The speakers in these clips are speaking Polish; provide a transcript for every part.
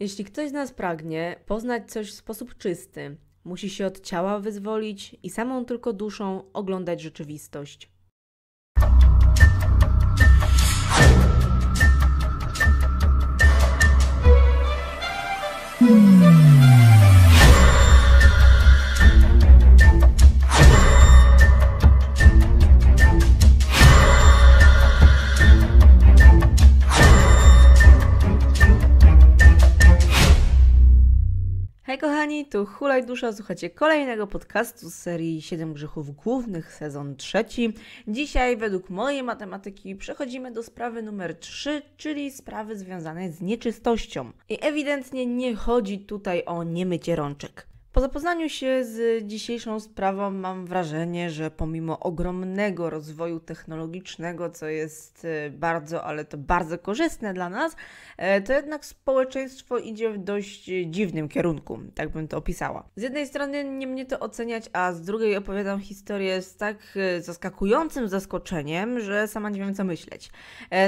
Jeśli ktoś z nas pragnie poznać coś w sposób czysty, musi się od ciała wyzwolić i samą tylko duszą oglądać rzeczywistość. Hej kochani, tu Hulaj Dusza, słuchacie kolejnego podcastu z serii 7 grzechów głównych, sezon trzeci. Dzisiaj według mojej matematyki przechodzimy do sprawy numer 3, czyli sprawy związanej z nieczystością. I ewidentnie nie chodzi tutaj o niemycie rączek. Po zapoznaniu się z dzisiejszą sprawą mam wrażenie, że pomimo ogromnego rozwoju technologicznego, co jest e, bardzo, ale to bardzo korzystne dla nas, e, to jednak społeczeństwo idzie w dość dziwnym kierunku, tak bym to opisała. Z jednej strony nie mnie to oceniać, a z drugiej opowiadam historię z tak e, zaskakującym zaskoczeniem, że sama nie wiem co myśleć.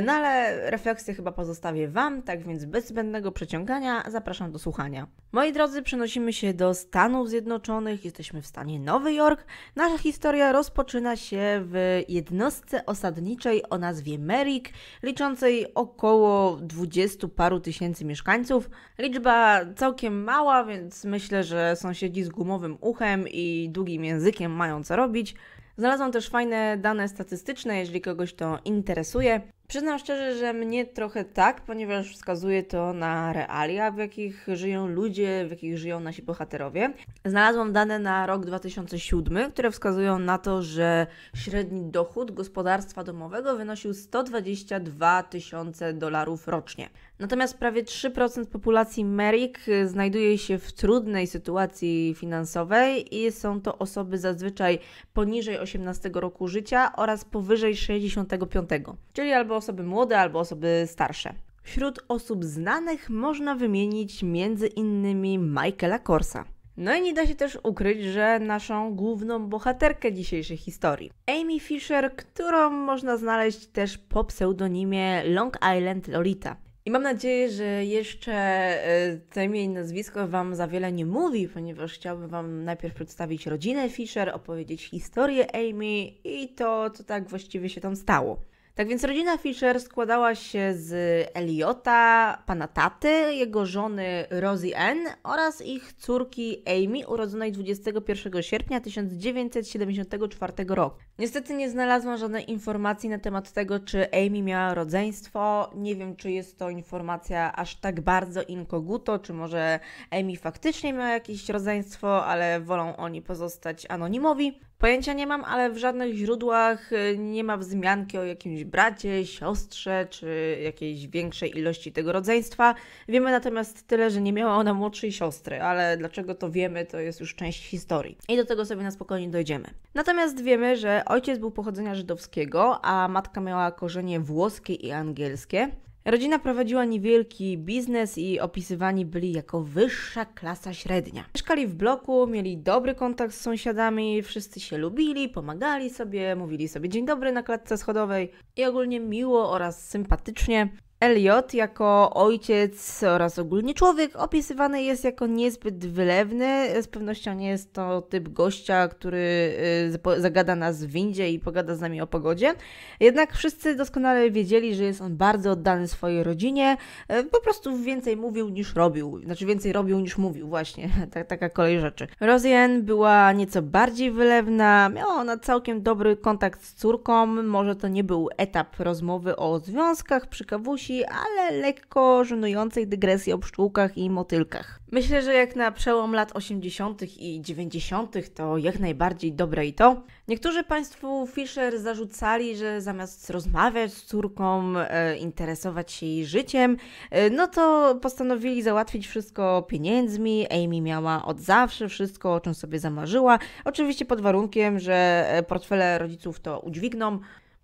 No ale refleksję chyba pozostawię Wam, tak więc bez zbędnego przeciągania zapraszam do słuchania. Moi drodzy, przenosimy się do stanu Stanów Zjednoczonych, jesteśmy w stanie Nowy Jork. Nasza historia rozpoczyna się w jednostce osadniczej o nazwie Merrick, liczącej około 20 paru tysięcy mieszkańców. Liczba całkiem mała, więc myślę, że sąsiedzi z gumowym uchem i długim językiem mają co robić. Znalazłam też fajne dane statystyczne, jeżeli kogoś to interesuje. Przyznam szczerze, że mnie trochę tak, ponieważ wskazuje to na realia, w jakich żyją ludzie, w jakich żyją nasi bohaterowie. Znalazłam dane na rok 2007, które wskazują na to, że średni dochód gospodarstwa domowego wynosił 122 tysiące dolarów rocznie. Natomiast prawie 3% populacji Merik znajduje się w trudnej sytuacji finansowej i są to osoby zazwyczaj poniżej 18 roku życia oraz powyżej 65, czyli albo osoby młode albo osoby starsze. Wśród osób znanych można wymienić m.in. Michaela Korsa. No i nie da się też ukryć, że naszą główną bohaterkę dzisiejszej historii, Amy Fisher, którą można znaleźć też po pseudonimie Long Island Lolita. I mam nadzieję, że jeszcze e, to imię i nazwisko Wam za wiele nie mówi, ponieważ chciałbym Wam najpierw przedstawić rodzinę Fisher, opowiedzieć historię Amy i to, co tak właściwie się tam stało. Tak więc rodzina Fisher składała się z Eliota, pana taty, jego żony Rosie Ann oraz ich córki Amy, urodzonej 21 sierpnia 1974 roku. Niestety nie znalazłam żadnej informacji na temat tego, czy Amy miała rodzeństwo. Nie wiem, czy jest to informacja aż tak bardzo inkoguto, czy może Amy faktycznie miała jakieś rodzeństwo, ale wolą oni pozostać anonimowi. Pojęcia nie mam, ale w żadnych źródłach y, nie ma wzmianki o jakimś bracie, siostrze czy jakiejś większej ilości tego rodzeństwa. Wiemy natomiast tyle, że nie miała ona młodszej siostry, ale dlaczego to wiemy, to jest już część historii. I do tego sobie na spokojnie dojdziemy. Natomiast wiemy, że ojciec był pochodzenia żydowskiego, a matka miała korzenie włoskie i angielskie. Rodzina prowadziła niewielki biznes i opisywani byli jako wyższa klasa średnia. Mieszkali w bloku, mieli dobry kontakt z sąsiadami, wszyscy się lubili, pomagali sobie, mówili sobie dzień dobry na klatce schodowej i ogólnie miło oraz sympatycznie Elliot jako ojciec oraz ogólnie człowiek opisywany jest jako niezbyt wylewny. Z pewnością nie jest to typ gościa, który y, zagada nas w windzie i pogada z nami o pogodzie. Jednak wszyscy doskonale wiedzieli, że jest on bardzo oddany swojej rodzinie. Y, po prostu więcej mówił niż robił. Znaczy więcej robił niż mówił właśnie. Tak, taka kolej rzeczy. Rosjan była nieco bardziej wylewna. Miała ona całkiem dobry kontakt z córką. Może to nie był etap rozmowy o związkach przy kawusi, ale lekko żenującej dygresji o pszczółkach i motylkach. Myślę, że jak na przełom lat 80. i 90., to jak najbardziej dobre i to. Niektórzy Państwu Fisher zarzucali, że zamiast rozmawiać z córką, e, interesować się jej życiem, e, no to postanowili załatwić wszystko pieniędzmi. Amy miała od zawsze wszystko, o czym sobie zamarzyła. Oczywiście pod warunkiem, że e, portfele rodziców to udźwigną.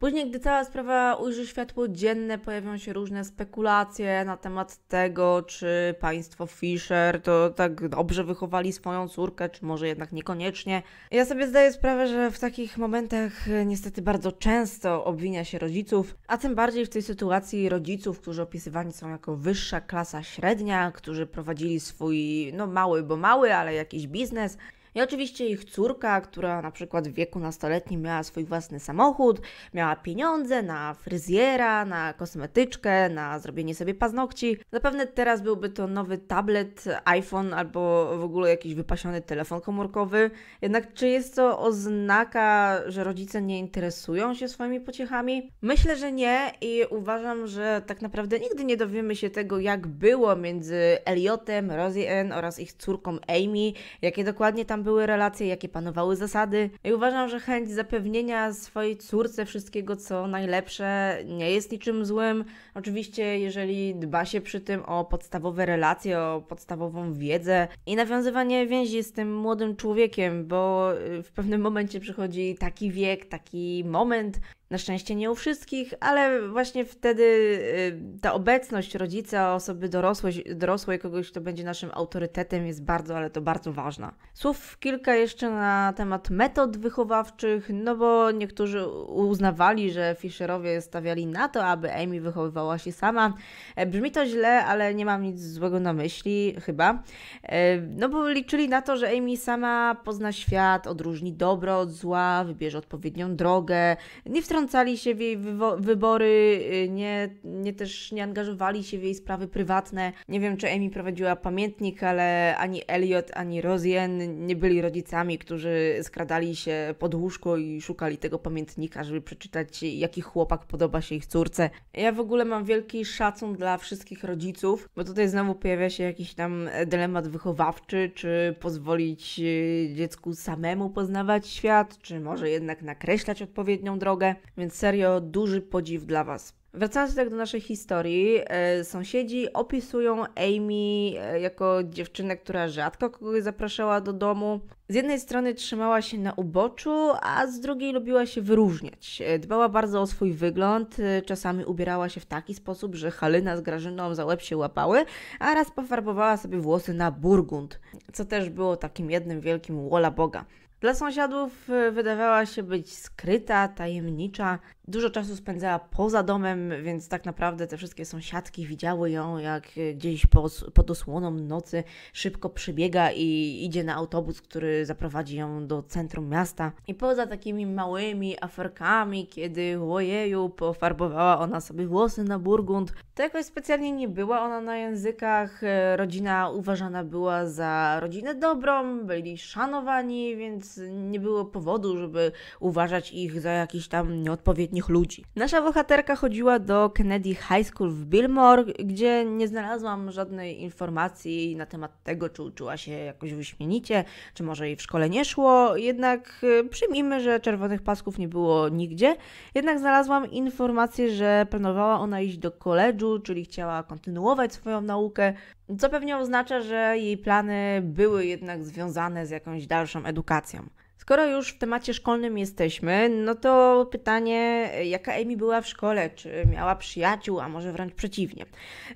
Później, gdy cała sprawa ujrzy światło dzienne, pojawią się różne spekulacje na temat tego, czy państwo Fisher to tak dobrze wychowali swoją córkę, czy może jednak niekoniecznie. Ja sobie zdaję sprawę, że w takich momentach e, niestety bardzo często obwinia się rodziców, a tym bardziej w tej sytuacji rodziców, którzy opisywani są jako wyższa klasa średnia, którzy prowadzili swój, no mały, bo mały, ale jakiś biznes, i oczywiście ich córka, która na przykład w wieku nastoletnim miała swój własny samochód, miała pieniądze na fryzjera, na kosmetyczkę, na zrobienie sobie paznokci. Zapewne teraz byłby to nowy tablet, iPhone albo w ogóle jakiś wypasiony telefon komórkowy. Jednak czy jest to oznaka, że rodzice nie interesują się swoimi pociechami? Myślę, że nie i uważam, że tak naprawdę nigdy nie dowiemy się tego, jak było między Eliotem, Rosie Ann oraz ich córką Amy, jakie dokładnie tam były relacje, jakie panowały zasady. I uważam, że chęć zapewnienia swojej córce wszystkiego, co najlepsze, nie jest niczym złym. Oczywiście, jeżeli dba się przy tym o podstawowe relacje, o podstawową wiedzę i nawiązywanie więzi z tym młodym człowiekiem, bo y, w pewnym momencie przychodzi taki wiek, taki moment, na szczęście nie u wszystkich, ale właśnie wtedy y, ta obecność rodzica, osoby dorosłej, dorosłej, kogoś, kto będzie naszym autorytetem, jest bardzo, ale to bardzo ważna. Słów kilka jeszcze na temat metod wychowawczych, no bo niektórzy uznawali, że Fisherowie stawiali na to, aby Amy wychowywała się sama. E, brzmi to źle, ale nie mam nic złego na myśli, chyba. E, no bo liczyli na to, że Amy sama pozna świat, odróżni dobro od zła, wybierze odpowiednią drogę, nie wtra wtrącali się w jej wybory, y, nie, nie też nie angażowali się w jej sprawy prywatne. Nie wiem, czy Amy prowadziła pamiętnik, ale ani Elliot, ani Rosien nie byli rodzicami, którzy skradali się pod łóżko i szukali tego pamiętnika, żeby przeczytać, jaki chłopak podoba się ich córce. Ja w ogóle mam wielki szacun dla wszystkich rodziców, bo tutaj znowu pojawia się jakiś tam dylemat wychowawczy, czy pozwolić y, dziecku samemu poznawać świat, czy może jednak nakreślać odpowiednią drogę. Więc serio, duży podziw dla Was. Wracając jednak do naszej historii, e, sąsiedzi opisują Amy e, jako dziewczynę, która rzadko kogoś zapraszała do domu. Z jednej strony trzymała się na uboczu, a z drugiej lubiła się wyróżniać. E, dbała bardzo o swój wygląd, czasami ubierała się w taki sposób, że Halina z Grażyną za łeb się łapały, a raz pofarbowała sobie włosy na burgund, co też było takim jednym wielkim wola Boga. Dla sąsiadów y, wydawała się być skryta, tajemnicza. Dużo czasu spędzała poza domem, więc tak naprawdę te wszystkie sąsiadki widziały ją, jak y, gdzieś pod, osłoną nocy szybko przybiega i idzie na autobus, który zaprowadzi ją do centrum miasta. I poza takimi małymi aferkami, kiedy ojeju, pofarbowała ona sobie włosy na burgund, to jakoś specjalnie nie była ona na językach. Y, rodzina uważana była za rodzinę dobrą, byli szanowani, więc nie było powodu, żeby uważać ich za jakichś tam nieodpowiednich ludzi. Nasza bohaterka chodziła do Kennedy High School w Billmore, gdzie nie znalazłam żadnej informacji na temat tego, czy uczyła się jakoś wyśmienicie, czy może jej w szkole nie szło, jednak e, przyjmijmy, że czerwonych pasków nie było nigdzie, jednak znalazłam informację, że planowała ona iść do koledżu, czyli chciała kontynuować swoją naukę, co pewnie oznacza, że jej plany były jednak związane z jakąś dalszą edukacją. Skoro już w temacie szkolnym jesteśmy, no to pytanie, jaka Amy była w szkole? Czy miała przyjaciół, a może wręcz przeciwnie?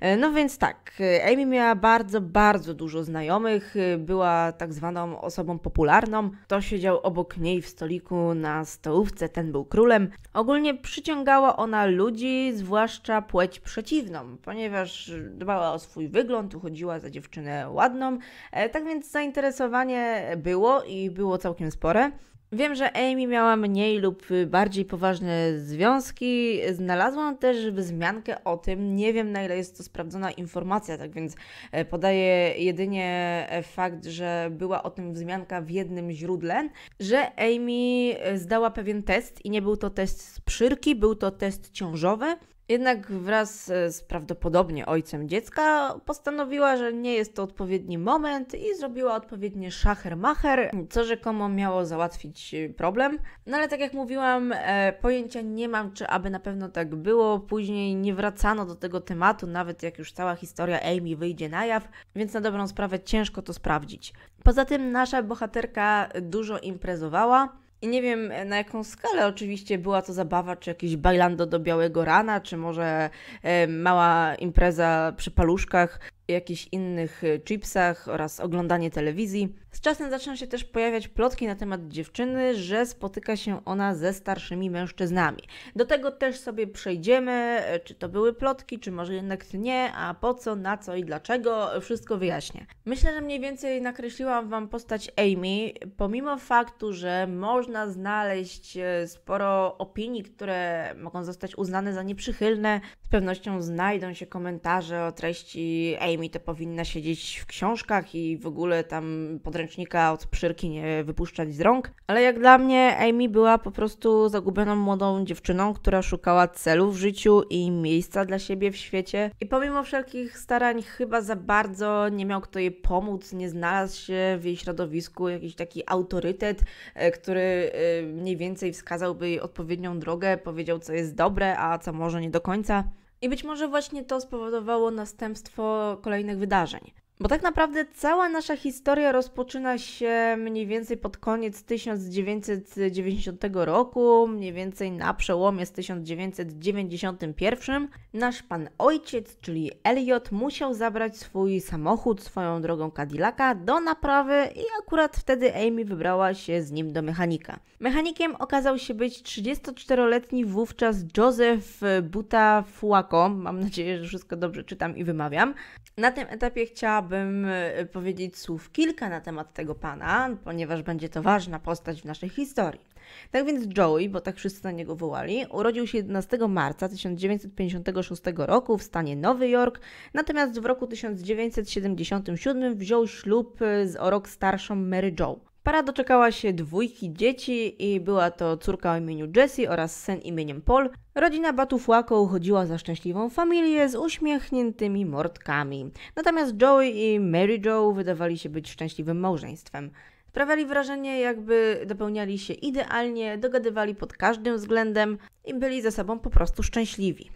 E, no więc tak, Amy miała bardzo, bardzo dużo znajomych, e, była tak zwaną osobą popularną. Kto siedział obok niej w stoliku na stołówce, ten był królem. Ogólnie przyciągała ona ludzi, zwłaszcza płeć przeciwną, ponieważ dbała o swój wygląd, uchodziła za dziewczynę ładną. E, tak więc zainteresowanie było i było całkiem sporo porę. Wiem, że Amy miała mniej lub bardziej poważne związki. Znalazłam też wzmiankę o tym. Nie wiem, na ile jest to sprawdzona informacja, tak więc e, podaję jedynie e, fakt, że była o tym wzmianka w jednym źródle, że Amy e, zdała pewien test i nie był to test z przyrki, był to test ciążowy. Jednak wraz e, z prawdopodobnie ojcem dziecka postanowiła, że nie jest to odpowiedni moment i zrobiła odpowiednie szacher-macher, co rzekomo miało załatwić e, problem. No ale tak jak mówiłam, e, pojęcia nie mam, czy aby na pewno tak było. Później nie wracano do tego tematu, nawet jak już cała historia Amy wyjdzie na jaw, więc na dobrą sprawę ciężko to sprawdzić. Poza tym nasza bohaterka dużo imprezowała, i nie wiem e, na jaką skalę oczywiście była to zabawa, czy jakieś bailando do białego rana, czy może e, mała impreza przy paluszkach, jakichś innych e, chipsach oraz oglądanie telewizji. Z czasem zaczną się też pojawiać plotki na temat dziewczyny, że spotyka się ona ze starszymi mężczyznami. Do tego też sobie przejdziemy, e, czy to były plotki, czy może jednak nie, a po co, na co i dlaczego, wszystko wyjaśnię. Myślę, że mniej więcej nakreśliłam Wam postać Amy, pomimo faktu, że można znaleźć e, sporo opinii, które mogą zostać uznane za nieprzychylne, z pewnością znajdą się komentarze o treści Amy, to powinna siedzieć w książkach i w ogóle tam podręcznikach podręcznika od przyrki nie wypuszczać z rąk, ale jak dla mnie Amy była po prostu zagubioną młodą dziewczyną, która szukała celu w życiu i miejsca dla siebie w świecie. I pomimo wszelkich starań chyba za bardzo nie miał kto jej pomóc, nie znalazł się w jej środowisku jakiś taki autorytet, e, który e, mniej więcej wskazałby jej odpowiednią drogę, powiedział co jest dobre, a co może nie do końca. I być może właśnie to spowodowało następstwo kolejnych wydarzeń. Bo tak naprawdę cała nasza historia rozpoczyna się mniej więcej pod koniec 1990 roku, mniej więcej na przełomie z 1991. Nasz pan ojciec, czyli Elliot, musiał zabrać swój samochód, swoją drogą Cadillaca do naprawy i akurat wtedy Amy wybrała się z nim do mechanika. Mechanikiem okazał się być 34-letni wówczas Joseph Buta Fuaco. Mam nadzieję, że wszystko dobrze czytam i wymawiam. Na tym etapie chciała chciałabym e, powiedzieć słów kilka na temat tego pana, ponieważ będzie to ważna postać w naszej historii. Tak więc Joey, bo tak wszyscy na niego wołali, urodził się 11 marca 1956 roku w stanie Nowy Jork, natomiast w roku 1977 wziął ślub y, z o rok starszą Mary Joe. Para doczekała się dwójki dzieci i była to córka o imieniu Jessie oraz syn imieniem Paul. Rodzina Batufłako uchodziła za szczęśliwą familię z uśmiechniętymi mordkami. Natomiast Joey i Mary Joe wydawali się być szczęśliwym małżeństwem. Sprawiali wrażenie, jakby dopełniali się idealnie, dogadywali pod każdym względem i byli ze sobą po prostu szczęśliwi.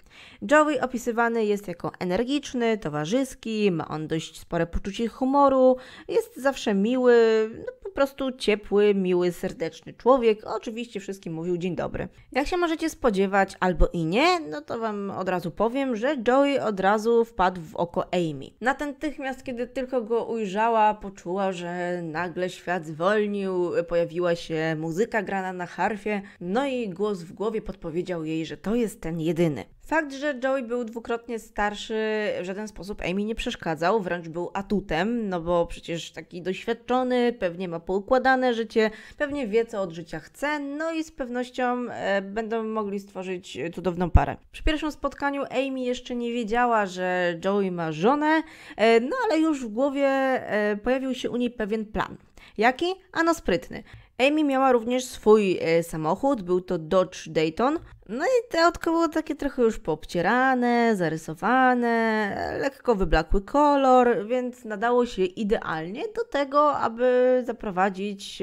Joey opisywany jest jako energiczny, towarzyski, ma on dość spore poczucie humoru, jest zawsze miły, no po prostu ciepły, miły, serdeczny człowiek. Oczywiście wszystkim mówił dzień dobry. Jak się możecie spodziewać, albo i nie, no to Wam od razu powiem, że Joey od razu wpadł w oko Amy. Natychmiast, kiedy tylko go ujrzała, poczuła, że nagle świat zwolnił, pojawiła się muzyka grana na harfie, no i głos w głowie podpowiedział jej, że to jest ten jedyny. Fakt, że Joey był dwukrotnie starszy, w żaden sposób Amy nie przeszkadzał, wręcz był atutem, no bo przecież taki doświadczony, pewnie ma poukładane życie, pewnie wie, co od życia chce, no i z pewnością e, będą mogli stworzyć cudowną parę. Przy pierwszym spotkaniu Amy jeszcze nie wiedziała, że Joey ma żonę, e, no ale już w głowie e, pojawił się u niej pewien plan. Jaki? Ano sprytny. Amy miała również swój e, samochód, był to Dodge Dayton. No i te autko było takie trochę już poobcierane, zarysowane, lekko wyblakły kolor, więc nadało się idealnie do tego, aby zaprowadzić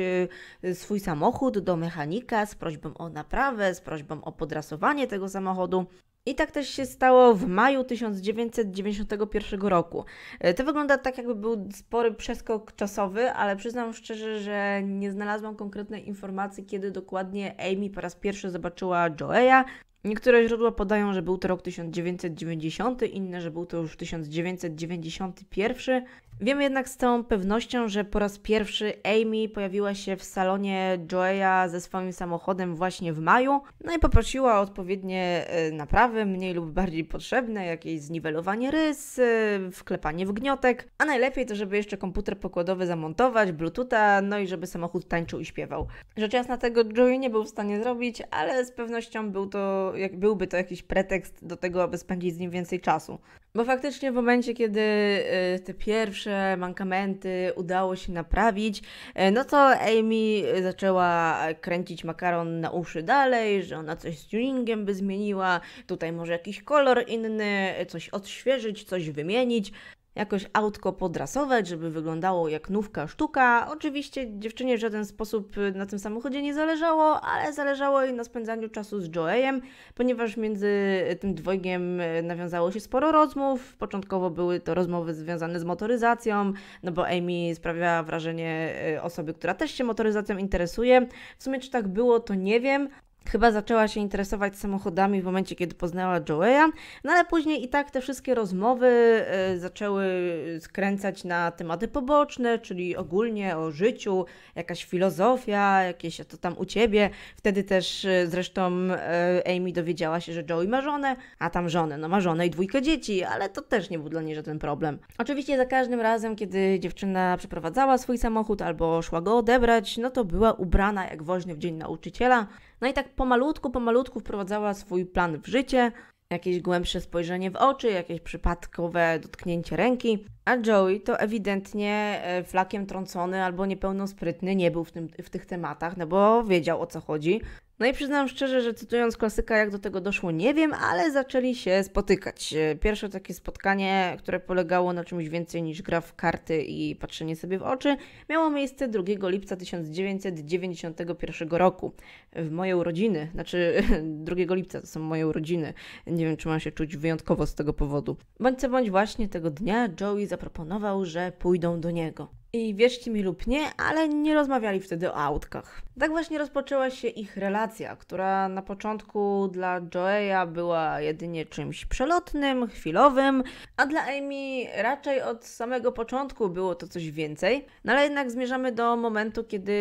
e, swój samochód do mechanika z prośbą o naprawę, z prośbą o podrasowanie tego samochodu. I tak też się stało w maju 1991 roku. E, to wygląda tak, jakby był spory przeskok czasowy, ale przyznam szczerze, że nie znalazłam konkretnej informacji, kiedy dokładnie Amy po raz pierwszy zobaczyła Joeya, Niektóre źródła podają, że był to rok 1990, inne, że był to już 1991. Wiemy jednak z całą pewnością, że po raz pierwszy Amy pojawiła się w salonie Joeya ze swoim samochodem właśnie w maju, no i poprosiła o odpowiednie e, naprawy, mniej lub bardziej potrzebne, jakieś zniwelowanie rys, e, wklepanie wgniotek, a najlepiej to, żeby jeszcze komputer pokładowy zamontować, bluetootha, no i żeby samochód tańczył i śpiewał. Rzecz jasna tego Joey nie był w stanie zrobić, ale z pewnością był to jak byłby to jakiś pretekst do tego, aby spędzić z nim więcej czasu. Bo faktycznie w momencie, kiedy y, te pierwsze mankamenty udało się naprawić, y, no to Amy zaczęła kręcić makaron na uszy dalej, że ona coś z tuningiem by zmieniła, tutaj może jakiś kolor inny, coś odświeżyć, coś wymienić jakoś autko podrasować, żeby wyglądało jak nówka sztuka. Oczywiście dziewczynie w żaden sposób y, na tym samochodzie nie zależało, ale zależało jej na spędzaniu czasu z Joey'em, ponieważ między y, tym dwojgiem y, nawiązało się sporo rozmów. Początkowo były to rozmowy związane z motoryzacją, no bo Amy sprawiała wrażenie osoby, która też się motoryzacją interesuje. W sumie czy tak było, to nie wiem, Chyba zaczęła się interesować samochodami w momencie, kiedy poznała Joeya, no ale później i tak te wszystkie rozmowy e, zaczęły skręcać na tematy poboczne, czyli ogólnie o życiu, jakaś filozofia, jakieś to tam u ciebie. Wtedy też e, zresztą e, Amy dowiedziała się, że Joey ma żonę, a tam żonę, no ma żonę i dwójkę dzieci, ale to też nie był dla niej żaden problem. Oczywiście za każdym razem, kiedy dziewczyna przeprowadzała swój samochód albo szła go odebrać, no to była ubrana jak woźny w dzień nauczyciela. No i tak pomalutku, pomalutku wprowadzała swój plan w życie, jakieś głębsze spojrzenie w oczy, jakieś przypadkowe dotknięcie ręki, a Joey to ewidentnie e, flakiem trącony albo niepełnosprytny nie był w, tym, w tych tematach, no bo wiedział o co chodzi. No i przyznam szczerze, że cytując klasyka, jak do tego doszło, nie wiem, ale zaczęli się spotykać. E, pierwsze takie spotkanie, które polegało na czymś więcej niż gra w karty i patrzenie sobie w oczy, miało miejsce 2 lipca 1991 roku. W mojej urodziny, znaczy 2 lipca to są moje urodziny. Nie wiem, czy mam się czuć wyjątkowo z tego powodu. Bądź co bądź właśnie tego dnia Joey zaproponował, że pójdą do niego. I wierzcie mi lub nie, ale nie rozmawiali wtedy o autkach. Tak właśnie rozpoczęła się ich relacja, która na początku dla Joeya była jedynie czymś przelotnym, chwilowym, a dla Amy raczej od samego początku było to coś więcej. No ale jednak zmierzamy do momentu, kiedy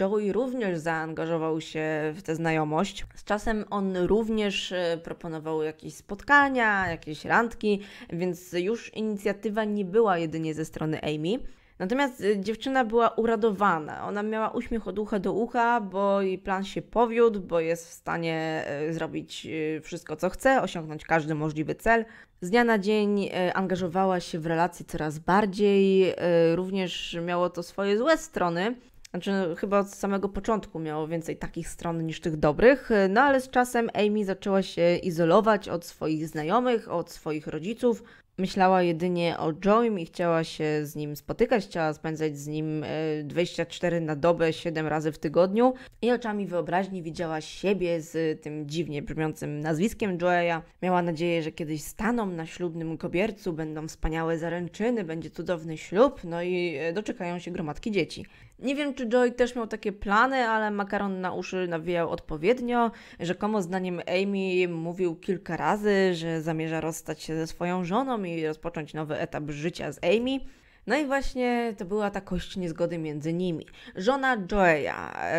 Joey również zaangażował się w tę znajomość. Z czasem on również e, proponował jakieś spotkania, jakieś randki, więc już inicjatywa nie była jedynie ze strony Amy. Natomiast y, dziewczyna była uradowana. Ona miała uśmiech od ucha do ucha, bo jej plan się powiódł, bo jest w stanie y, zrobić y, wszystko, co chce, osiągnąć każdy możliwy cel. Z dnia na dzień angażowała się w relacje coraz bardziej. Również miało to swoje złe strony. Znaczy, no, chyba od samego początku miało więcej takich stron niż tych dobrych, no ale z czasem Amy zaczęła się izolować od swoich znajomych, od swoich rodziców, Myślała jedynie o Joeym i chciała się z nim spotykać, chciała spędzać z nim 24 e, na dobę, 7 razy w tygodniu. I oczami wyobraźni widziała siebie z tym dziwnie brzmiącym nazwiskiem Joeya. Miała nadzieję, że kiedyś staną na ślubnym kobiercu, będą wspaniałe zaręczyny, będzie cudowny ślub, no i e, doczekają się gromadki dzieci. Nie wiem, czy Joy też miał takie plany, ale makaron na uszy nawijał odpowiednio. Rzekomo zdaniem Amy mówił kilka razy, że zamierza rozstać się ze swoją żoną i rozpocząć nowy etap życia z Amy. No i właśnie to była ta kość niezgody między nimi. Żona Joeya,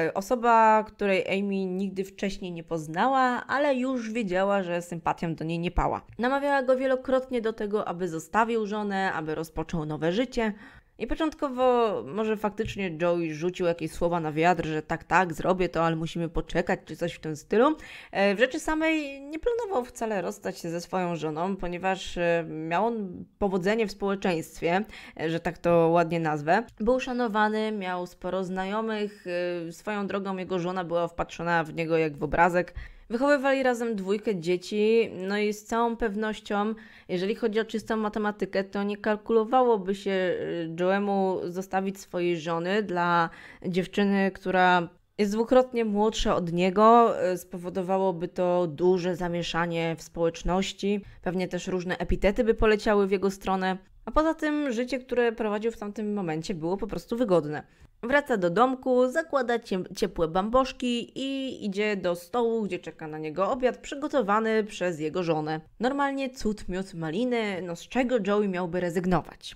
e, osoba, której Amy nigdy wcześniej nie poznała, ale już wiedziała, że sympatią do niej nie pała. Namawiała go wielokrotnie do tego, aby zostawił żonę, aby rozpoczął nowe życie. I początkowo może faktycznie Joey rzucił jakieś słowa na wiatr, że tak, tak, zrobię to, ale musimy poczekać, czy coś w tym stylu. E, w rzeczy samej nie planował wcale rozstać się ze swoją żoną, ponieważ e, miał on powodzenie w społeczeństwie, e, że tak to ładnie nazwę. Był szanowany, miał sporo znajomych, swoją drogą jego żona była wpatrzona w niego jak w obrazek. Wychowywali razem dwójkę dzieci, no i z całą pewnością, jeżeli chodzi o czystą matematykę, to nie kalkulowałoby się y, Joemu zostawić swojej żony dla dziewczyny, która jest dwukrotnie młodsza od niego, y, spowodowałoby to duże zamieszanie w społeczności, pewnie też różne epitety by poleciały w jego stronę, a poza tym życie, które prowadził w tamtym momencie było po prostu wygodne. Wraca do domku, zakłada ciepłe bamboszki i idzie do stołu, gdzie czeka na niego obiad przygotowany przez jego żonę. Normalnie cud miód maliny, no z czego Joey miałby rezygnować.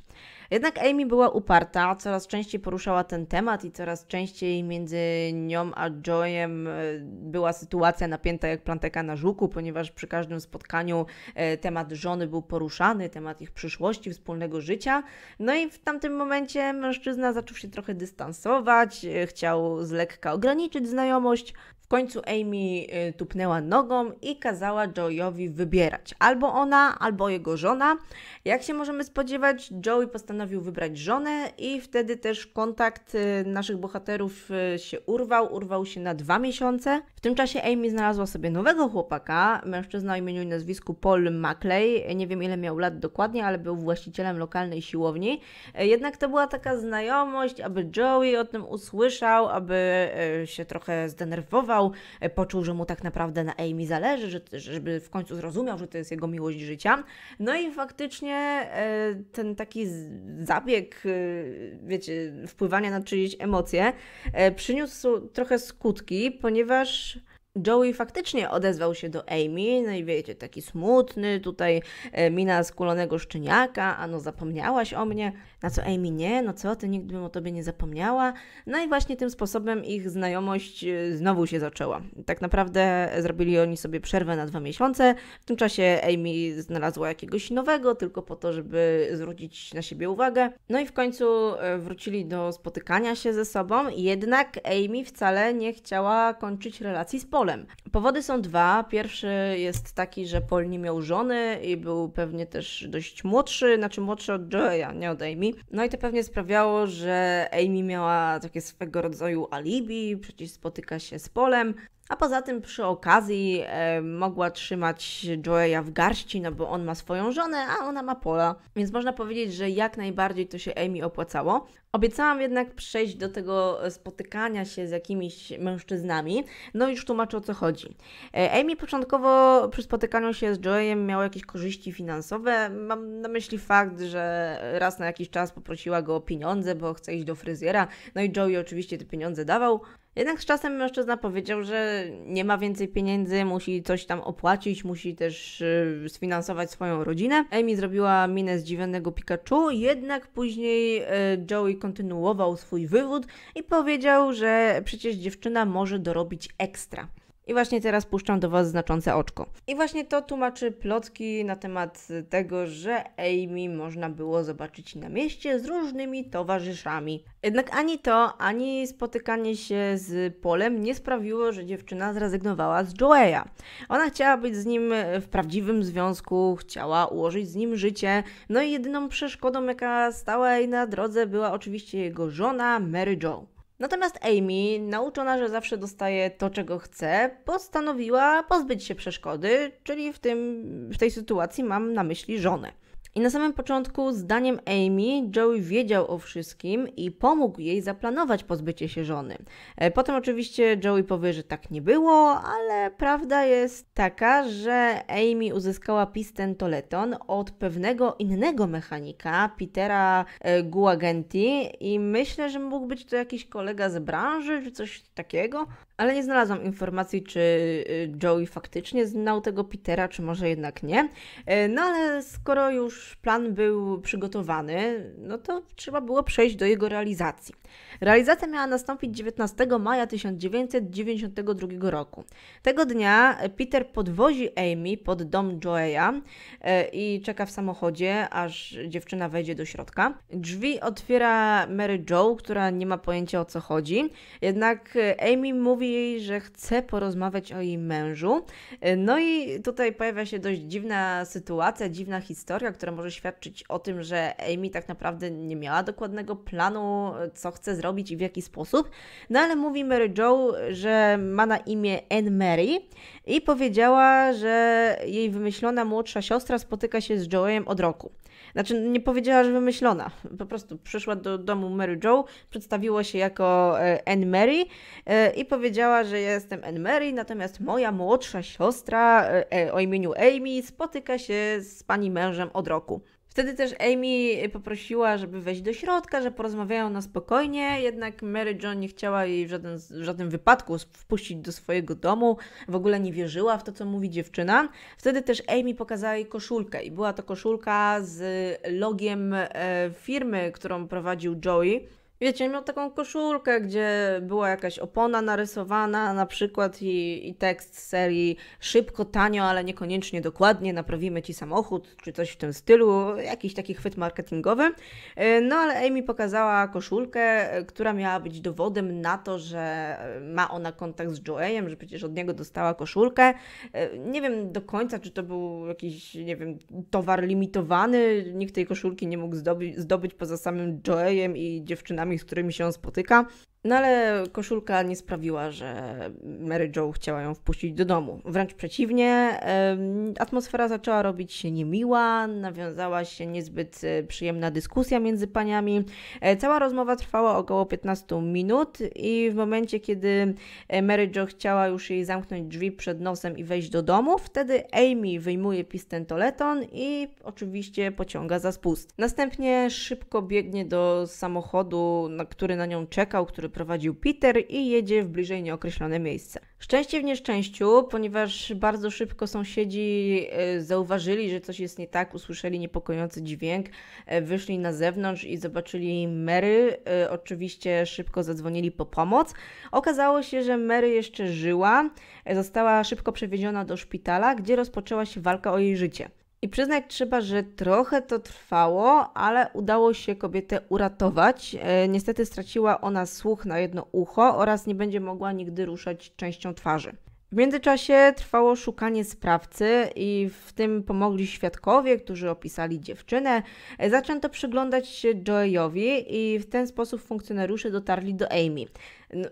Jednak Amy była uparta, coraz częściej poruszała ten temat i coraz częściej między nią a Joyem e, była sytuacja napięta jak planteka na żuku, ponieważ przy każdym spotkaniu e, temat żony był poruszany, temat ich przyszłości, wspólnego życia. No i w tamtym momencie mężczyzna zaczął się trochę dystansować, e, chciał z lekka ograniczyć znajomość, końcu Amy y, tupnęła nogą i kazała Joeyowi wybierać albo ona, albo jego żona. Jak się możemy spodziewać, Joey postanowił wybrać żonę i wtedy też kontakt y, naszych bohaterów y, się urwał, urwał się na dwa miesiące. W tym czasie Amy znalazła sobie nowego chłopaka, mężczyzna o imieniu i nazwisku Paul Maclay. Nie wiem ile miał lat dokładnie, ale był właścicielem lokalnej siłowni. E, jednak to była taka znajomość, aby Joey o tym usłyszał, aby e, się trochę zdenerwował kochał, e, poczuł, że mu tak naprawdę na Amy zależy, że, żeby w końcu zrozumiał, że to jest jego miłość życia. No i faktycznie e, ten taki zabieg, e, wiecie, wpływania na czyjeś emocje przyniósł trochę skutki, ponieważ Joey faktycznie odezwał się do Amy, no i wiecie, taki smutny, tutaj mina skulonego szczeniaka, no zapomniałaś o mnie. Na co Amy nie, no co, ty nigdy bym o tobie nie zapomniała. No i właśnie tym sposobem ich znajomość y, znowu się zaczęła. Tak naprawdę zrobili oni sobie przerwę na dwa miesiące. W tym czasie Amy znalazła jakiegoś nowego, tylko po to, żeby zwrócić na siebie uwagę. No i w końcu y, wrócili do spotykania się ze sobą, jednak Amy wcale nie chciała kończyć relacji z Polem. Powody są dwa. Pierwszy jest taki, że Paul nie miał żony i był pewnie też dość młodszy, znaczy młodszy od Joe'a, nie od Amy. No i to pewnie sprawiało, że Amy miała takie swego rodzaju alibi, przecież spotyka się z Polem. A poza tym przy okazji e, mogła trzymać Joeya w garści, no bo on ma swoją żonę, a ona ma Pola. Więc można powiedzieć, że jak najbardziej to się Amy opłacało. Obiecałam jednak przejść do tego spotykania się z jakimiś mężczyznami. No i już tłumaczę o co chodzi. E, Amy początkowo przy spotykaniu się z Joejem miała jakieś korzyści finansowe. Mam na myśli fakt, że raz na jakiś czas czas poprosiła go o pieniądze, bo chce iść do fryzjera. No i Joey oczywiście te pieniądze dawał. Jednak z czasem mężczyzna powiedział, że nie ma więcej pieniędzy, musi coś tam opłacić, musi też yy, sfinansować swoją rodzinę. Amy zrobiła minę zdziwionego Pikachu, jednak później yy, Joey kontynuował swój wywód i powiedział, że przecież dziewczyna może dorobić ekstra. I właśnie teraz puszczam do Was znaczące oczko. I właśnie to tłumaczy plotki na temat tego, że Amy można było zobaczyć na mieście z różnymi towarzyszami. Jednak ani to, ani spotykanie się z Polem nie sprawiło, że dziewczyna zrezygnowała z Joeya. Ona chciała być z nim w prawdziwym związku, chciała ułożyć z nim życie, no i jedyną przeszkodą, jaka stała jej na drodze, była oczywiście jego żona Mary Joe. Natomiast Amy, nauczona, że zawsze dostaje to, czego chce, postanowiła pozbyć się przeszkody, czyli w, tym, w tej sytuacji mam na myśli żonę. I na samym początku, zdaniem Amy, Joey wiedział o wszystkim i pomógł jej zaplanować pozbycie się żony. E, potem oczywiście Joey powie, że tak nie było, ale prawda jest taka, że Amy uzyskała pisten od pewnego innego mechanika, Petera e, Guagenti i myślę, że mógł być to jakiś kolega z branży czy coś takiego. Ale nie znalazłam informacji, czy e, Joey faktycznie znał tego Petera, czy może jednak nie. No ale skoro już plan był przygotowany, no to trzeba było przejść do jego realizacji. Realizacja miała nastąpić 19 maja 1992 roku. Tego dnia Peter podwozi Amy pod dom Joeya e, i czeka w samochodzie, aż dziewczyna wejdzie do środka. Drzwi otwiera Mary Joe, która nie ma pojęcia o co chodzi, jednak Amy mówi jej, że chce porozmawiać o jej mężu. E, no i tutaj pojawia się dość dziwna sytuacja, dziwna historia, która które może świadczyć o tym, że Amy tak naprawdę nie miała dokładnego planu, co chce zrobić i w jaki sposób. No ale mówi Mary Jo, że ma na imię Anne Mary i powiedziała, że jej wymyślona młodsza siostra spotyka się z Joe'em od roku. Znaczy, nie powiedziała, że wymyślona. Po prostu przyszła do domu Mary Joe, przedstawiła się jako e, Anne Mary e, i powiedziała, że jestem Anne Mary, natomiast moja młodsza siostra e, o imieniu Amy spotyka się z pani mężem od roku. Wtedy też Amy poprosiła, żeby wejść do środka, że porozmawiają na spokojnie, jednak Mary John nie chciała jej w, żaden, w żadnym wypadku wpuścić do swojego domu, w ogóle nie wierzyła w to, co mówi dziewczyna. Wtedy też Amy pokazała jej koszulkę i była to koszulka z logiem e, firmy, którą prowadził Joey Wiecie, miał taką koszulkę, gdzie była jakaś opona narysowana na przykład i, i tekst z serii szybko, tanio, ale niekoniecznie dokładnie, naprawimy Ci samochód, czy coś w tym stylu, jakiś taki chwyt marketingowy. E, no ale Amy pokazała koszulkę, e, która miała być dowodem na to, że e, ma ona kontakt z Joeyem, że przecież od niego dostała koszulkę. Nie wiem do końca, czy to był jakiś, nie wiem, towar limitowany, nikt tej koszulki nie mógł zdobyć, zdobyć poza samym Joeyem i dziewczynami z którymi się on spotyka. No ale koszulka nie sprawiła, że Mary Jo chciała ją wpuścić do domu. Wręcz przeciwnie, atmosfera zaczęła robić się niemiła, nawiązała się niezbyt e, przyjemna dyskusja między paniami. E, cała rozmowa trwała około 15 minut i w momencie, kiedy e, Mary Jo chciała już jej zamknąć drzwi przed nosem i wejść do domu, wtedy Amy wyjmuje pistentoleton i oczywiście pociąga za spust. Następnie szybko biegnie do samochodu, który na nią czekał, który który prowadził Peter i jedzie w bliżej nieokreślone miejsce. Szczęście w nieszczęściu, ponieważ bardzo szybko sąsiedzi e, zauważyli, że coś jest nie tak, usłyszeli niepokojący dźwięk, e, wyszli na zewnątrz i zobaczyli Mary. E, oczywiście szybko zadzwonili po pomoc. Okazało się, że Mary jeszcze żyła, została szybko przewieziona do szpitala, gdzie rozpoczęła się walka o jej życie. I przyznać trzeba, że trochę to trwało, ale udało się kobietę uratować. E, niestety straciła ona słuch na jedno ucho oraz nie będzie mogła nigdy ruszać częścią twarzy. W międzyczasie trwało szukanie sprawcy i w tym pomogli świadkowie, którzy opisali dziewczynę. E, zaczęto przyglądać się Joeyowi i w ten sposób funkcjonariusze dotarli do Amy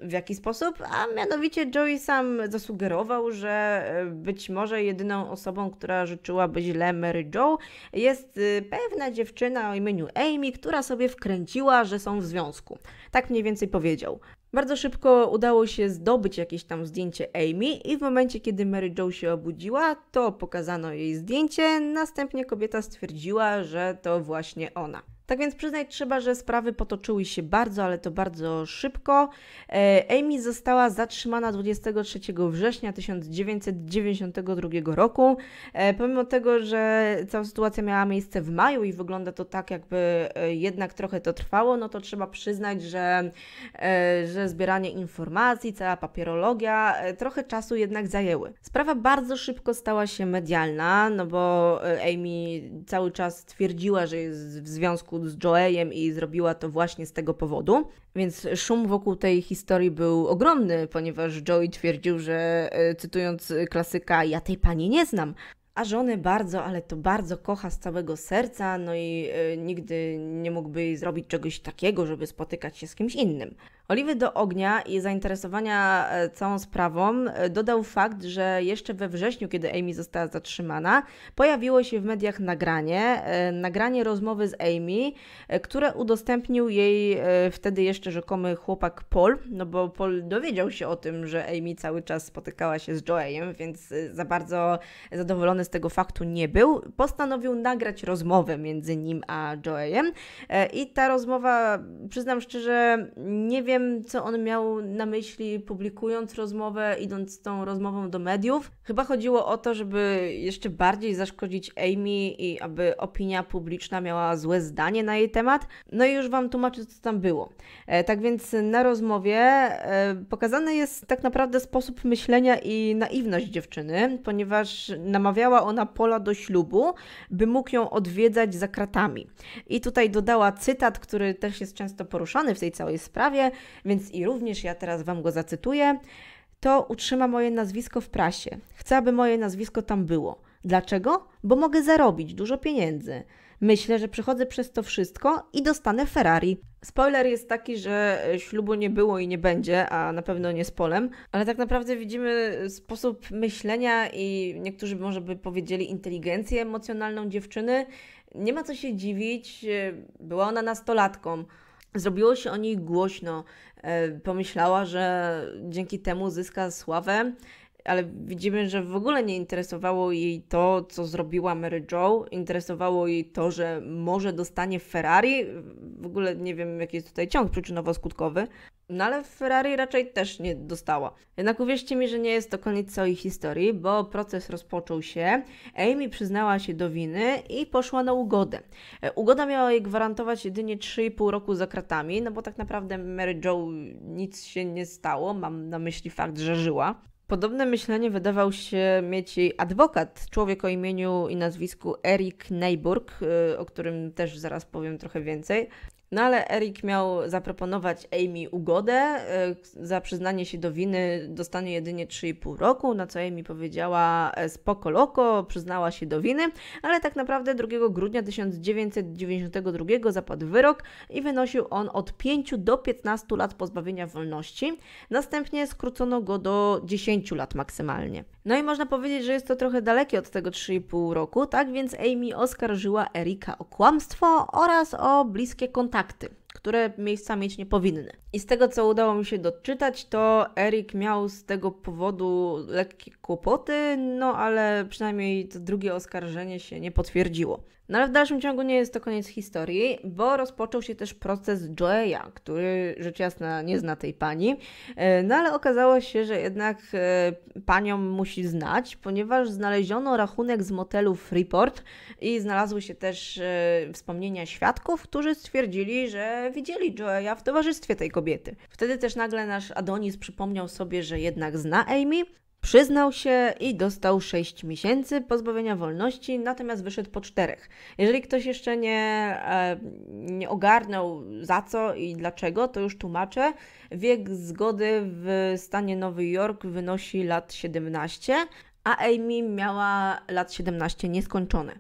w jaki sposób, a mianowicie Joey sam zasugerował, że e, być może jedyną osobą, która życzyłaby źle Mary Joe jest y, pewna dziewczyna o imieniu Amy, która sobie wkręciła, że są w związku. Tak mniej więcej powiedział. Bardzo szybko udało się zdobyć jakieś tam zdjęcie Amy i w momencie, kiedy Mary Jo się obudziła, to pokazano jej zdjęcie, następnie kobieta stwierdziła, że to właśnie ona. Tak więc przyznać trzeba, że sprawy potoczyły się bardzo, ale to bardzo szybko. E, Amy została zatrzymana 23 września 1992 roku. E, pomimo tego, że cała sytuacja miała miejsce w maju i wygląda to tak, jakby e, jednak trochę to trwało, no to trzeba przyznać, że, że zbieranie informacji, cała papierologia trochę czasu jednak zajęły. Sprawa bardzo szybko stała się medialna, no bo Amy cały czas twierdziła, że jest w związku z Joeyem i zrobiła to właśnie z tego powodu. Więc szum wokół tej historii był ogromny, ponieważ Joey twierdził, że e, cytując e, klasyka, ja tej pani nie znam. A żony bardzo, ale to bardzo kocha z całego serca, no i e, nigdy nie mógłby jej zrobić czegoś takiego, żeby spotykać się z kimś innym. Oliwy do ognia i zainteresowania e, całą sprawą e, dodał fakt, że jeszcze we wrześniu, kiedy Amy została zatrzymana, pojawiło się w mediach nagranie, e, nagranie rozmowy z Amy, które udostępnił jej wtedy jeszcze rzekomy chłopak Paul, no bo Paul dowiedział się o tym, że Amy cały czas spotykała się z Joey'em, więc za bardzo zadowolony z tego faktu nie był. Postanowił nagrać rozmowę między nim a Joey'em i ta rozmowa, przyznam szczerze, nie wiem, wiem, co on miał na myśli, publikując rozmowę, idąc tą rozmową do mediów. Chyba chodziło o to, żeby jeszcze bardziej zaszkodzić Amy i aby opinia publiczna miała złe zdanie na jej temat. No i już Wam tłumaczę, co tam było. E, tak więc na rozmowie e, pokazany jest tak naprawdę sposób myślenia i naiwność dziewczyny, ponieważ namawiała ona Pola do ślubu, by mógł ją odwiedzać za kratami. I tutaj dodała cytat, który też jest często poruszany w tej całej sprawie, więc i również ja teraz Wam go zacytuję, to utrzyma moje nazwisko w prasie. Chcę, aby moje nazwisko tam było. Dlaczego? Bo mogę zarobić dużo pieniędzy. Myślę, że przechodzę przez to wszystko i dostanę Ferrari. Spoiler jest taki, że ślubu nie było i nie będzie, a na pewno nie z Polem, ale tak naprawdę widzimy sposób myślenia i niektórzy może by powiedzieli inteligencję emocjonalną dziewczyny. Nie ma co się dziwić, e, była ona nastolatką. Zrobiło się o niej głośno. E, pomyślała, że dzięki temu zyska sławę, ale widzimy, że w ogóle nie interesowało jej to, co zrobiła Mary Jo. Interesowało jej to, że może dostanie Ferrari. W ogóle nie wiem, jaki jest tutaj ciąg przyczynowo-skutkowy. No ale Ferrari raczej też nie dostała. Jednak uwierzcie mi, że nie jest to koniec całej historii, bo proces rozpoczął się, Amy przyznała się do winy i poszła na ugodę. E, ugoda miała jej gwarantować jedynie 3,5 roku za kratami, no bo tak naprawdę Mary Jo nic się nie stało, mam na myśli fakt, że żyła. Podobne myślenie wydawał się mieć jej adwokat, człowiek o imieniu i nazwisku Eric Neiburg, e, o którym też zaraz powiem trochę więcej. No ale Eric miał zaproponować Amy ugodę. Y, za przyznanie się do winy dostanie jedynie 3,5 roku, na co Amy powiedziała e, spoko loko, przyznała się do winy, ale tak naprawdę 2 grudnia 1992 zapadł wyrok i wynosił on od 5 do 15 lat pozbawienia wolności. Następnie skrócono go do 10 lat maksymalnie. No i można powiedzieć, że jest to trochę dalekie od tego 3,5 roku, tak więc Amy oskarżyła Erika o kłamstwo oraz o bliskie kontakty kontakty, które miejsca mieć nie powinny. I z tego, co udało mi się doczytać, to Erik miał z tego powodu lekkie kłopoty, no ale przynajmniej to drugie oskarżenie się nie potwierdziło. No ale w dalszym ciągu nie jest to koniec historii, bo rozpoczął się też proces Joeya, który rzecz jasna nie zna tej pani. E, no ale okazało się, że jednak e, panią musi znać, ponieważ znaleziono rachunek z motelu Freeport i znalazły się też e, wspomnienia świadków, którzy stwierdzili, że widzieli Joeya w towarzystwie tej kobiety. Wtedy też nagle nasz Adonis przypomniał sobie, że jednak zna Amy, Przyznał się i dostał 6 miesięcy pozbawienia wolności, natomiast wyszedł po czterech. Jeżeli ktoś jeszcze nie, e, nie ogarnął za co i dlaczego, to już tłumaczę. Wiek zgody w stanie Nowy Jork wynosi lat 17, a Amy miała lat 17 nieskończone.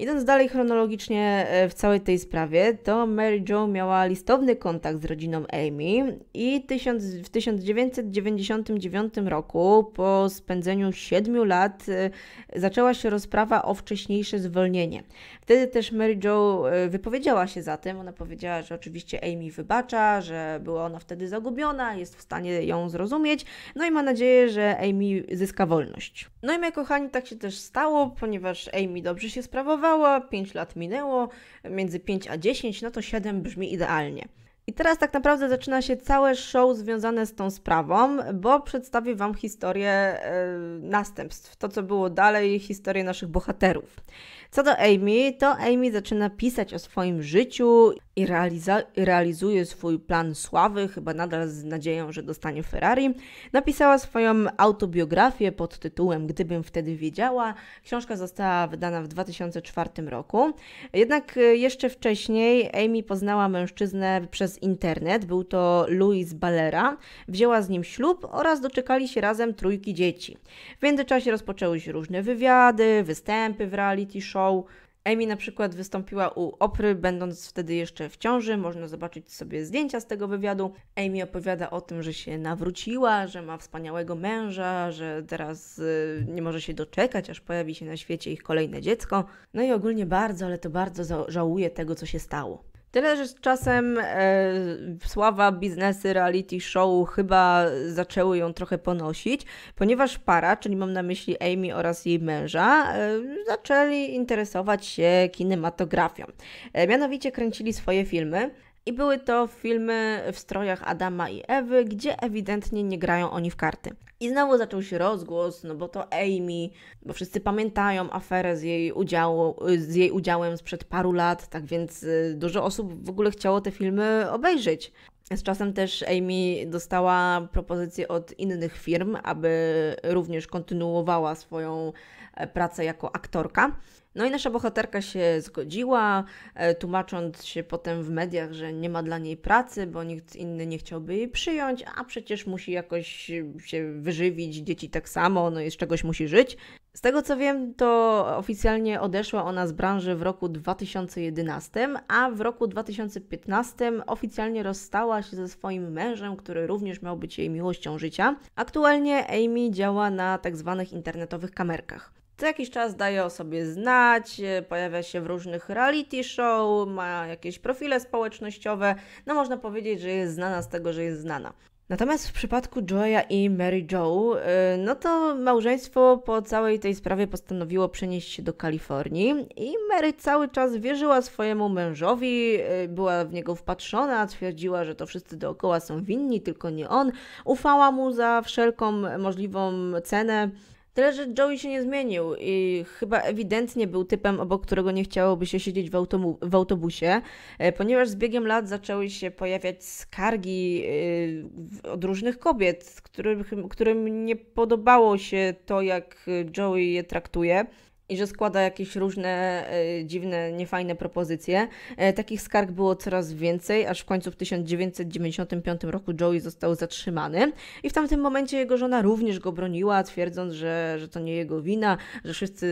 Idąc dalej chronologicznie e, w całej tej sprawie, to Mary Jo miała listowny kontakt z rodziną Amy i tysiąc, w 1999 roku, po spędzeniu 7 lat, e, zaczęła się rozprawa o wcześniejsze zwolnienie. Wtedy też Mary Jo e, wypowiedziała się za tym. Ona powiedziała, że oczywiście Amy wybacza, że była ona wtedy zagubiona, jest w stanie ją zrozumieć, no i ma nadzieję, że Amy zyska wolność. No i my kochani, tak się też stało, ponieważ Amy dobrze się sprawowała pracowała, 5 lat minęło, między 5 a 10, no to 7 brzmi idealnie. I teraz tak naprawdę zaczyna się całe show związane z tą sprawą, bo przedstawię Wam historię e, następstw, to co było dalej, historię naszych bohaterów. Co do Amy, to Amy zaczyna pisać o swoim życiu i realizuje swój plan sławy, chyba nadal z nadzieją, że dostanie Ferrari. Napisała swoją autobiografię pod tytułem Gdybym wtedy wiedziała. Książka została wydana w 2004 roku. Jednak y, jeszcze wcześniej Amy poznała mężczyznę przez internet. Był to Louis Ballera. Wzięła z nim ślub oraz doczekali się razem trójki dzieci. W międzyczasie rozpoczęły się różne wywiady, występy w reality show show. Amy na przykład wystąpiła u Opry, będąc wtedy jeszcze w ciąży. Można zobaczyć sobie zdjęcia z tego wywiadu. Amy opowiada o tym, że się nawróciła, że ma wspaniałego męża, że teraz y, nie może się doczekać, aż pojawi się na świecie ich kolejne dziecko. No i ogólnie bardzo, ale to bardzo żałuje tego, co się stało. Tyle, że z czasem e, sława biznesy reality show chyba zaczęły ją trochę ponosić, ponieważ para, czyli mam na myśli Amy oraz jej męża, e, zaczęli interesować się kinematografią. E, mianowicie kręcili swoje filmy. I były to filmy w strojach Adama i Ewy, gdzie ewidentnie nie grają oni w karty. I znowu zaczął się rozgłos, no bo to Amy, bo wszyscy pamiętają aferę z jej, udziału, z jej udziałem sprzed paru lat, tak więc y, dużo osób w ogóle chciało te filmy obejrzeć. Z czasem też Amy dostała propozycje od innych firm, aby również kontynuowała swoją e, pracę jako aktorka. No i nasza bohaterka się zgodziła, e, tłumacząc się potem w mediach, że nie ma dla niej pracy, bo nikt inny nie chciałby jej przyjąć, a przecież musi jakoś się wyżywić, dzieci tak samo, no i z czegoś musi żyć. Z tego co wiem, to oficjalnie odeszła ona z branży w roku 2011, a w roku 2015 oficjalnie rozstała się ze swoim mężem, który również miał być jej miłością życia. Aktualnie Amy działa na tak zwanych internetowych kamerkach. Co jakiś czas daje o sobie znać, e, pojawia się w różnych reality show, ma jakieś profile społecznościowe, no można powiedzieć, że jest znana z tego, że jest znana. Natomiast w przypadku Joya i Mary Joe, e, no to małżeństwo po całej tej sprawie postanowiło przenieść się do Kalifornii i Mary cały czas wierzyła swojemu mężowi, e, była w niego wpatrzona, twierdziła, że to wszyscy dookoła są winni, tylko nie on. Ufała mu za wszelką możliwą cenę. Tyle, że Joey się nie zmienił i chyba ewidentnie był typem, obok którego nie chciałoby się siedzieć w, w autobusie, e, ponieważ z biegiem lat zaczęły się pojawiać skargi e, od różnych kobiet, którym, którym nie podobało się to, jak e, Joey je traktuje i że składa jakieś różne e, dziwne, niefajne propozycje. E, takich skarg było coraz więcej, aż w końcu w 1995 roku Joey został zatrzymany i w tamtym momencie jego żona również go broniła, twierdząc, że, że to nie jego wina, że wszyscy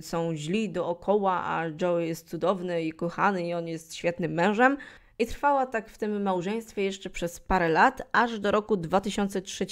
y, są źli dookoła, a Joey jest cudowny i kochany i on jest świetnym mężem. I trwała tak w tym małżeństwie jeszcze przez parę lat, aż do roku 2003.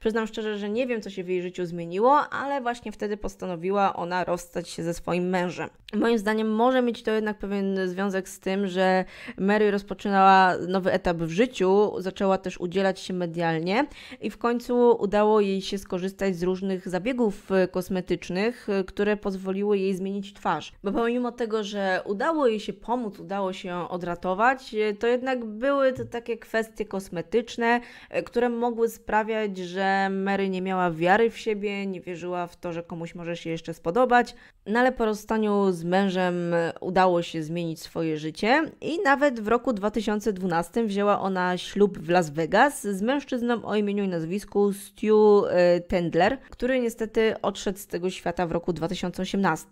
Przyznam szczerze, że nie wiem, co się w jej życiu zmieniło, ale właśnie wtedy postanowiła ona rozstać się ze swoim mężem. Moim zdaniem może mieć to jednak pewien związek z tym, że Mary rozpoczynała nowy etap w życiu, zaczęła też udzielać się medialnie i w końcu udało jej się skorzystać z różnych zabiegów e, kosmetycznych, e, które pozwoliły jej zmienić twarz. Bo pomimo tego, że udało jej się pomóc, udało się ją odratować, E, to jednak były to takie kwestie kosmetyczne, e, które mogły sprawiać, że Mary nie miała wiary w siebie, nie wierzyła w to, że komuś może się jeszcze spodobać. No ale po rozstaniu z mężem e, udało się zmienić swoje życie i nawet w roku 2012 wzięła ona ślub w Las Vegas z mężczyzną o imieniu i nazwisku Stu Tendler, który niestety odszedł z tego świata w roku 2018.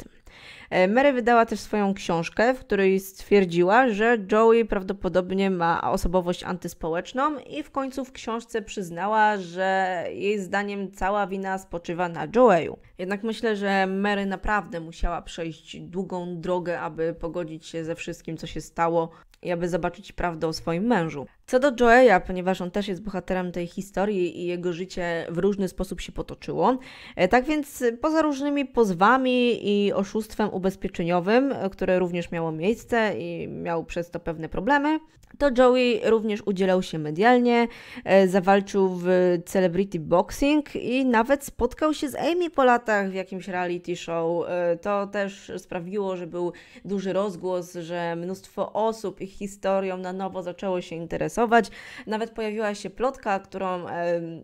E, Mary wydała też swoją książkę, w której stwierdziła, że Joey prawdopodobnie ma osobowość antyspołeczną i w końcu w książce przyznała, że jej zdaniem cała wina spoczywa na Joeyu. Jednak myślę, że Mary naprawdę musiała przejść długą drogę, aby pogodzić się ze wszystkim, co się stało i aby zobaczyć prawdę o swoim mężu. Co do Joeya, ponieważ on też jest bohaterem tej historii i jego życie w różny sposób się potoczyło. E, tak więc e, poza różnymi pozwami i oszustwem ubezpieczeniowym, e, które również miało miejsce i miał przez to pewne problemy, to Joey również udzielał się medialnie, zawalczył w Celebrity Boxing i nawet spotkał się z Amy po latach w jakimś reality show. To też sprawiło, że był duży rozgłos, że mnóstwo osób ich historią na nowo zaczęło się interesować nawet pojawiła się plotka, którą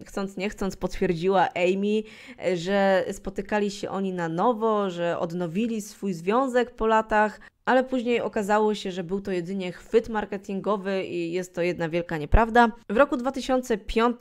chcąc nie chcąc potwierdziła Amy, że spotykali się oni na nowo, że odnowili swój związek po latach. Ale później okazało się, że był to jedynie chwyt marketingowy i jest to jedna wielka nieprawda. W roku 2005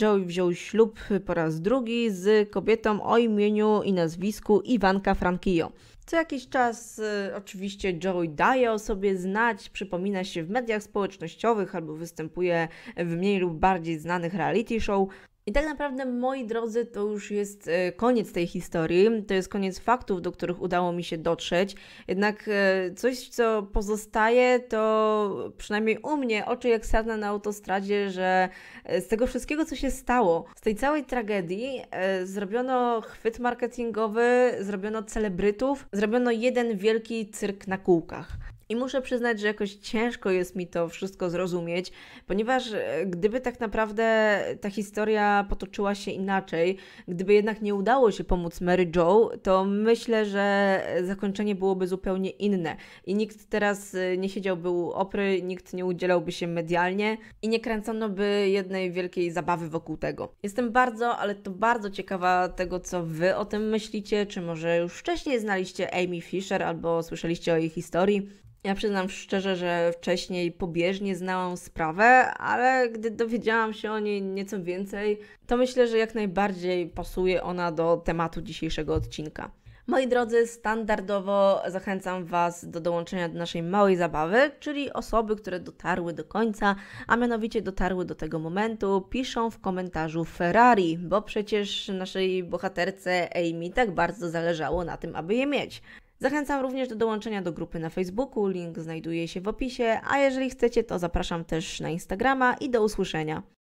Joey wziął ślub po raz drugi z kobietą o imieniu i nazwisku Iwanka Franquillo. Co jakiś czas y, oczywiście Joey daje o sobie znać, przypomina się w mediach społecznościowych albo występuje w mniej lub bardziej znanych reality show. I tak naprawdę, moi drodzy, to już jest e, koniec tej historii. To jest koniec faktów, do których udało mi się dotrzeć. Jednak e, coś, co pozostaje, to przynajmniej u mnie oczy jak sarna na autostradzie, że e, z tego wszystkiego, co się stało, z tej całej tragedii, zrobiono chwyt marketingowy, zrobiono celebrytów, zrobiono jeden wielki cyrk na kółkach. I muszę przyznać, że jakoś ciężko jest mi to wszystko zrozumieć, ponieważ e, gdyby tak naprawdę ta historia potoczyła się inaczej, gdyby jednak nie udało się pomóc Mary Joe, to myślę, że zakończenie byłoby zupełnie inne. I nikt teraz e, nie siedziałby u opry, nikt nie udzielałby się medialnie i nie kręcono by jednej wielkiej zabawy wokół tego. Jestem bardzo, ale to bardzo ciekawa tego, co wy o tym myślicie, czy może już wcześniej znaliście Amy Fisher albo słyszeliście o jej historii. Ja przyznam szczerze, że wcześniej pobieżnie znałam sprawę, ale gdy dowiedziałam się o niej nieco więcej, to myślę, że jak najbardziej pasuje ona do tematu dzisiejszego odcinka. Moi drodzy, standardowo zachęcam Was do dołączenia do naszej małej zabawy, czyli osoby, które dotarły do końca, a mianowicie dotarły do tego momentu, piszą w komentarzu Ferrari, bo przecież naszej bohaterce Amy tak bardzo zależało na tym, aby je mieć. Zachęcam również do dołączenia do grupy na Facebooku, link znajduje się w opisie, a jeżeli chcecie, to zapraszam też na Instagrama i do usłyszenia.